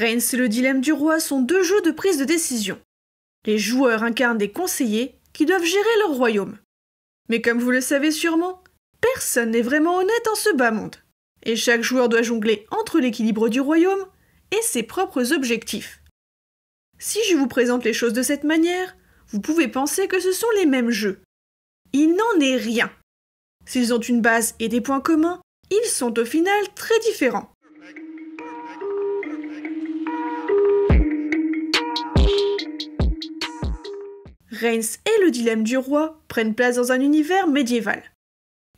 Reigns et le dilemme du roi sont deux jeux de prise de décision. Les joueurs incarnent des conseillers qui doivent gérer leur royaume. Mais comme vous le savez sûrement, personne n'est vraiment honnête en ce bas monde. Et chaque joueur doit jongler entre l'équilibre du royaume et ses propres objectifs. Si je vous présente les choses de cette manière, vous pouvez penser que ce sont les mêmes jeux. Il n'en est rien. S'ils ont une base et des points communs, ils sont au final très différents. Reigns et le dilemme du roi prennent place dans un univers médiéval.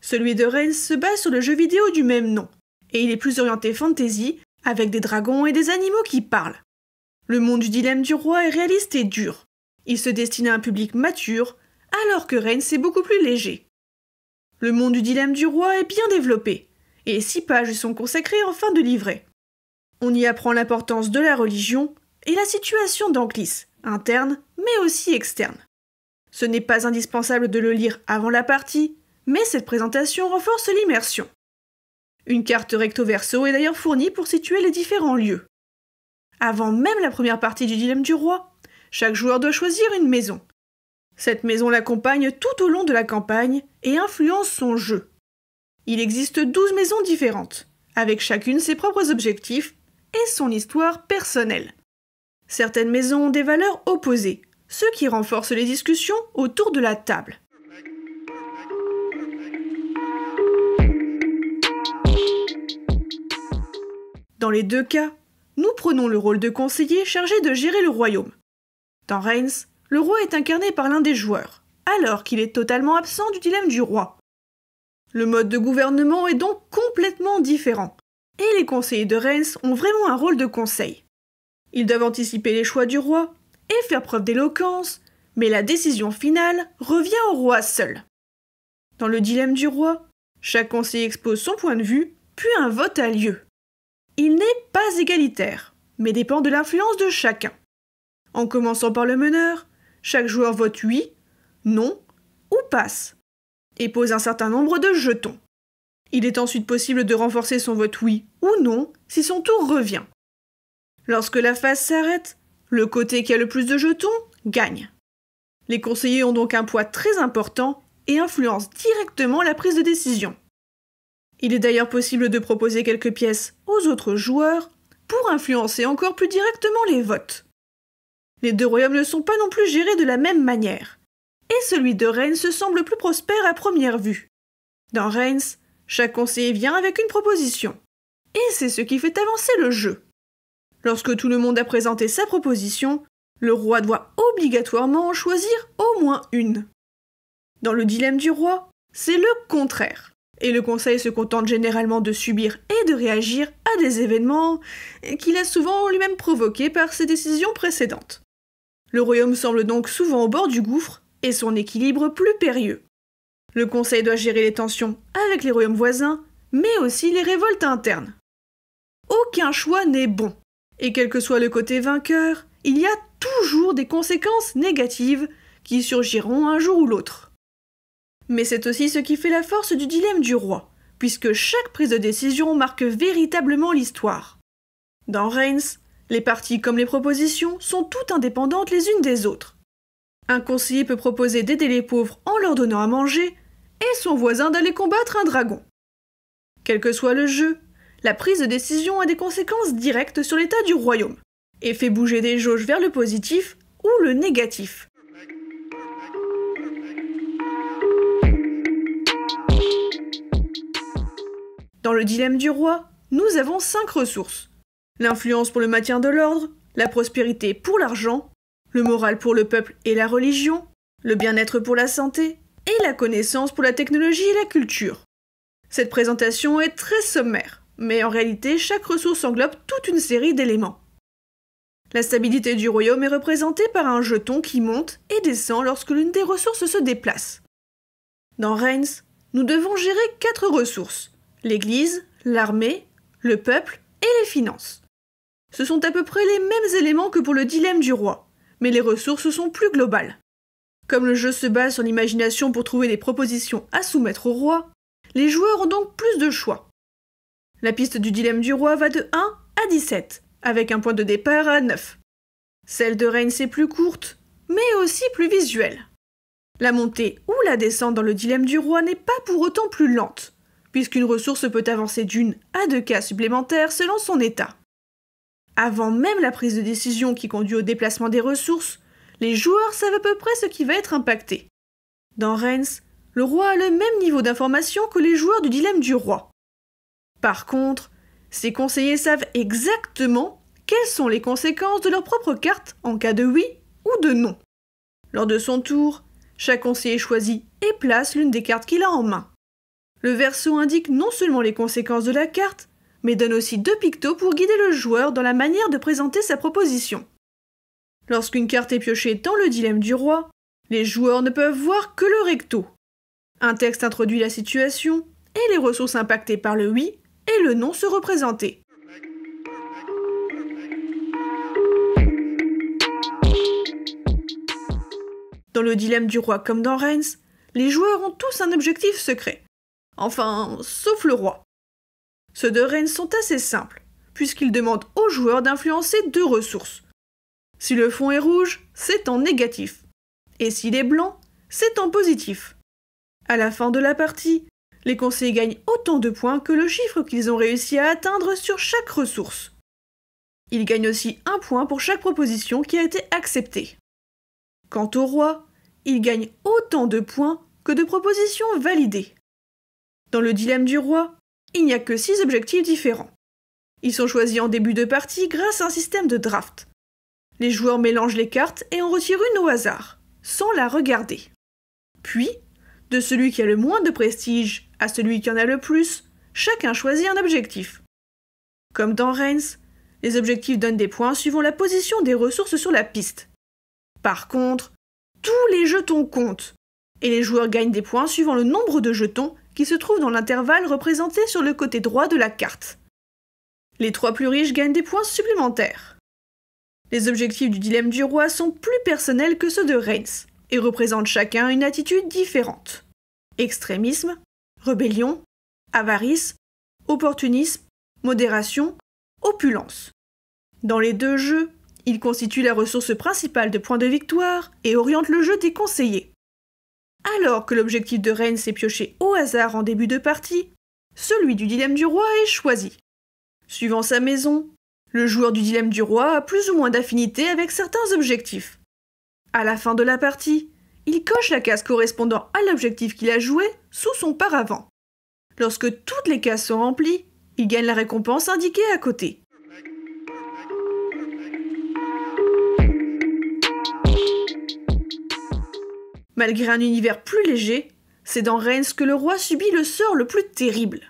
Celui de Reigns se base sur le jeu vidéo du même nom, et il est plus orienté fantasy, avec des dragons et des animaux qui parlent. Le monde du dilemme du roi est réaliste et dur. Il se destine à un public mature, alors que Reigns est beaucoup plus léger. Le monde du dilemme du roi est bien développé, et six pages sont consacrées en fin de livret. On y apprend l'importance de la religion et la situation d'Anclis, interne mais aussi externe. Ce n'est pas indispensable de le lire avant la partie, mais cette présentation renforce l'immersion. Une carte recto-verso est d'ailleurs fournie pour situer les différents lieux. Avant même la première partie du dilemme du roi, chaque joueur doit choisir une maison. Cette maison l'accompagne tout au long de la campagne et influence son jeu. Il existe 12 maisons différentes, avec chacune ses propres objectifs et son histoire personnelle. Certaines maisons ont des valeurs opposées, ce qui renforce les discussions autour de la table. Dans les deux cas, nous prenons le rôle de conseiller chargé de gérer le royaume. Dans Reigns, le roi est incarné par l'un des joueurs, alors qu'il est totalement absent du dilemme du roi. Le mode de gouvernement est donc complètement différent, et les conseillers de Reigns ont vraiment un rôle de conseil. Ils doivent anticiper les choix du roi, et faire preuve d'éloquence, mais la décision finale revient au roi seul. Dans le dilemme du roi, chaque conseiller expose son point de vue, puis un vote a lieu. Il n'est pas égalitaire, mais dépend de l'influence de chacun. En commençant par le meneur, chaque joueur vote oui, non ou passe, et pose un certain nombre de jetons. Il est ensuite possible de renforcer son vote oui ou non si son tour revient. Lorsque la phase s'arrête, le côté qui a le plus de jetons gagne. Les conseillers ont donc un poids très important et influencent directement la prise de décision. Il est d'ailleurs possible de proposer quelques pièces aux autres joueurs pour influencer encore plus directement les votes. Les deux royaumes ne sont pas non plus gérés de la même manière, et celui de Reims se semble plus prospère à première vue. Dans Reims, chaque conseiller vient avec une proposition, et c'est ce qui fait avancer le jeu. Lorsque tout le monde a présenté sa proposition, le roi doit obligatoirement en choisir au moins une. Dans le dilemme du roi, c'est le contraire. Et le conseil se contente généralement de subir et de réagir à des événements qu'il a souvent lui-même provoqués par ses décisions précédentes. Le royaume semble donc souvent au bord du gouffre et son équilibre plus périlleux. Le conseil doit gérer les tensions avec les royaumes voisins, mais aussi les révoltes internes. Aucun choix n'est bon. Et quel que soit le côté vainqueur, il y a toujours des conséquences négatives qui surgiront un jour ou l'autre. Mais c'est aussi ce qui fait la force du dilemme du roi, puisque chaque prise de décision marque véritablement l'histoire. Dans Reigns, les parties comme les propositions sont toutes indépendantes les unes des autres. Un conseiller peut proposer d'aider les pauvres en leur donnant à manger, et son voisin d'aller combattre un dragon. Quel que soit le jeu, la prise de décision a des conséquences directes sur l'état du royaume, et fait bouger des jauges vers le positif ou le négatif. Dans le dilemme du roi, nous avons cinq ressources. L'influence pour le maintien de l'ordre, la prospérité pour l'argent, le moral pour le peuple et la religion, le bien-être pour la santé, et la connaissance pour la technologie et la culture. Cette présentation est très sommaire mais en réalité chaque ressource englobe toute une série d'éléments. La stabilité du royaume est représentée par un jeton qui monte et descend lorsque l'une des ressources se déplace. Dans Reigns, nous devons gérer quatre ressources l'Église, l'armée, le peuple et les finances. Ce sont à peu près les mêmes éléments que pour le dilemme du roi, mais les ressources sont plus globales. Comme le jeu se base sur l'imagination pour trouver des propositions à soumettre au roi, les joueurs ont donc plus de choix. La piste du dilemme du roi va de 1 à 17, avec un point de départ à 9. Celle de Reigns est plus courte, mais aussi plus visuelle. La montée ou la descente dans le dilemme du roi n'est pas pour autant plus lente, puisqu'une ressource peut avancer d'une à deux cas supplémentaires selon son état. Avant même la prise de décision qui conduit au déplacement des ressources, les joueurs savent à peu près ce qui va être impacté. Dans Reigns, le roi a le même niveau d'information que les joueurs du dilemme du roi. Par contre, ces conseillers savent exactement quelles sont les conséquences de leur propre carte en cas de oui ou de non. Lors de son tour, chaque conseiller choisit et place l'une des cartes qu'il a en main. Le verso indique non seulement les conséquences de la carte, mais donne aussi deux pictos pour guider le joueur dans la manière de présenter sa proposition. Lorsqu'une carte est piochée dans le dilemme du roi, les joueurs ne peuvent voir que le recto. Un texte introduit la situation et les ressources impactées par le oui et le nom se représenter. Dans le dilemme du roi comme dans Reigns, les joueurs ont tous un objectif secret. Enfin, sauf le roi. Ceux de Reigns sont assez simples, puisqu'ils demandent aux joueurs d'influencer deux ressources. Si le fond est rouge, c'est en négatif. Et s'il est blanc, c'est en positif. À la fin de la partie, les conseillers gagnent autant de points que le chiffre qu'ils ont réussi à atteindre sur chaque ressource. Ils gagnent aussi un point pour chaque proposition qui a été acceptée. Quant au roi, il gagne autant de points que de propositions validées. Dans le dilemme du roi, il n'y a que six objectifs différents. Ils sont choisis en début de partie grâce à un système de draft. Les joueurs mélangent les cartes et en retirent une au hasard, sans la regarder. Puis, de celui qui a le moins de prestige à celui qui en a le plus, chacun choisit un objectif. Comme dans Reigns, les objectifs donnent des points suivant la position des ressources sur la piste. Par contre, tous les jetons comptent, et les joueurs gagnent des points suivant le nombre de jetons qui se trouvent dans l'intervalle représenté sur le côté droit de la carte. Les trois plus riches gagnent des points supplémentaires. Les objectifs du dilemme du roi sont plus personnels que ceux de Reigns, et représentent chacun une attitude différente. Extrémisme, rébellion, avarice, opportunisme, modération, opulence. Dans les deux jeux, il constitue la ressource principale de points de victoire et oriente le jeu des conseillers. Alors que l'objectif de reine s'est pioché au hasard en début de partie, celui du dilemme du roi est choisi. Suivant sa maison, le joueur du dilemme du roi a plus ou moins d'affinité avec certains objectifs. À la fin de la partie, il coche la case correspondant à l'objectif qu'il a joué sous son paravent. Lorsque toutes les cases sont remplies, il gagne la récompense indiquée à côté. Malgré un univers plus léger, c'est dans Reigns que le roi subit le sort le plus terrible.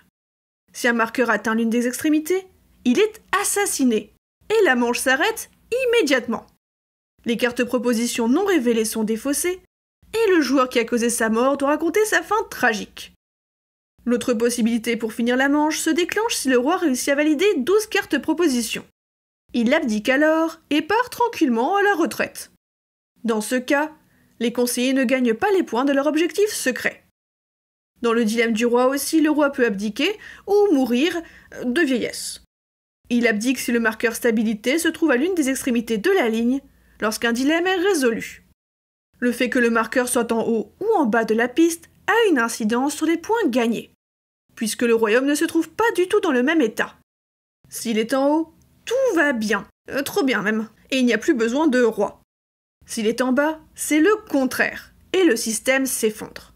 Si un marqueur atteint l'une des extrémités, il est assassiné, et la manche s'arrête immédiatement. Les cartes propositions non révélées sont défaussées, et le joueur qui a causé sa mort doit raconter sa fin tragique. L'autre possibilité pour finir la manche se déclenche si le roi réussit à valider 12 cartes propositions. Il abdique alors et part tranquillement à la retraite. Dans ce cas, les conseillers ne gagnent pas les points de leur objectif secret. Dans le dilemme du roi aussi, le roi peut abdiquer ou mourir de vieillesse. Il abdique si le marqueur stabilité se trouve à l'une des extrémités de la ligne lorsqu'un dilemme est résolu. Le fait que le marqueur soit en haut ou en bas de la piste a une incidence sur les points gagnés, puisque le royaume ne se trouve pas du tout dans le même état. S'il est en haut, tout va bien, euh, trop bien même, et il n'y a plus besoin de roi. S'il est en bas, c'est le contraire, et le système s'effondre.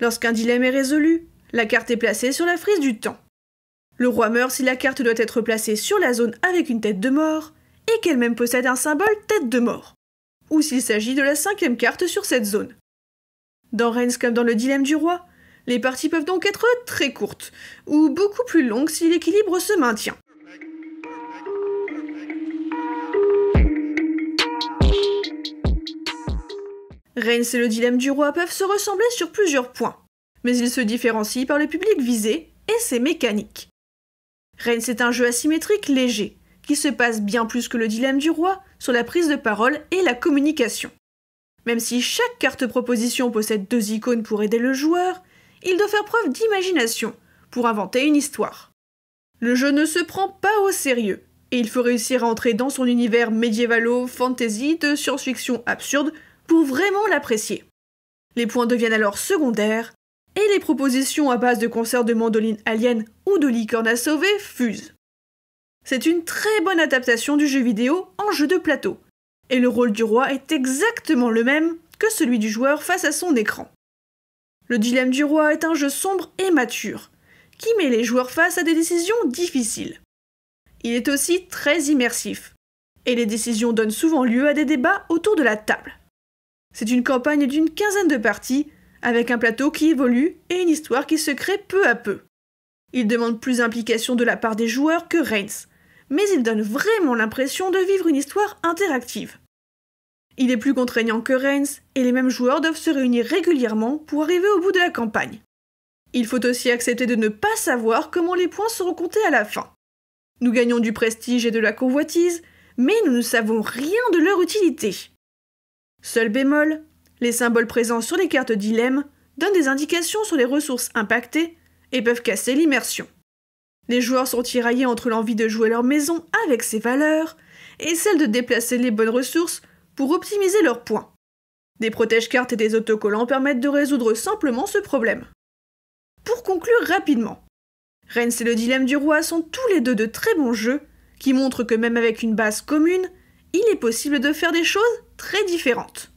Lorsqu'un dilemme est résolu, la carte est placée sur la frise du temps. Le roi meurt si la carte doit être placée sur la zone avec une tête de mort, et qu'elle-même possède un symbole tête de mort ou s'il s'agit de la cinquième carte sur cette zone. Dans Reigns comme dans le dilemme du roi, les parties peuvent donc être très courtes, ou beaucoup plus longues si l'équilibre se maintient. Reigns et le dilemme du roi peuvent se ressembler sur plusieurs points, mais ils se différencient par le public visé et ses mécaniques. Reigns est un jeu asymétrique léger, qui se passe bien plus que le dilemme du roi sur la prise de parole et la communication. Même si chaque carte proposition possède deux icônes pour aider le joueur, il doit faire preuve d'imagination pour inventer une histoire. Le jeu ne se prend pas au sérieux, et il faut réussir à entrer dans son univers médiévalo-fantasy de science-fiction absurde pour vraiment l'apprécier. Les points deviennent alors secondaires, et les propositions à base de concerts de mandolines aliens ou de licornes à sauver fusent. C'est une très bonne adaptation du jeu vidéo en jeu de plateau. Et le rôle du roi est exactement le même que celui du joueur face à son écran. Le dilemme du roi est un jeu sombre et mature, qui met les joueurs face à des décisions difficiles. Il est aussi très immersif, et les décisions donnent souvent lieu à des débats autour de la table. C'est une campagne d'une quinzaine de parties, avec un plateau qui évolue et une histoire qui se crée peu à peu. Il demande plus d'implication de la part des joueurs que Reigns, mais il donne vraiment l'impression de vivre une histoire interactive. Il est plus contraignant que Reigns, et les mêmes joueurs doivent se réunir régulièrement pour arriver au bout de la campagne. Il faut aussi accepter de ne pas savoir comment les points seront comptés à la fin. Nous gagnons du prestige et de la convoitise, mais nous ne savons rien de leur utilité. Seul bémol, les symboles présents sur les cartes dilemme donnent des indications sur les ressources impactées et peuvent casser l'immersion. Les joueurs sont tiraillés entre l'envie de jouer leur maison avec ses valeurs et celle de déplacer les bonnes ressources pour optimiser leurs points. Des protège-cartes et des autocollants permettent de résoudre simplement ce problème. Pour conclure rapidement, Rennes et le dilemme du roi sont tous les deux de très bons jeux qui montrent que même avec une base commune, il est possible de faire des choses très différentes.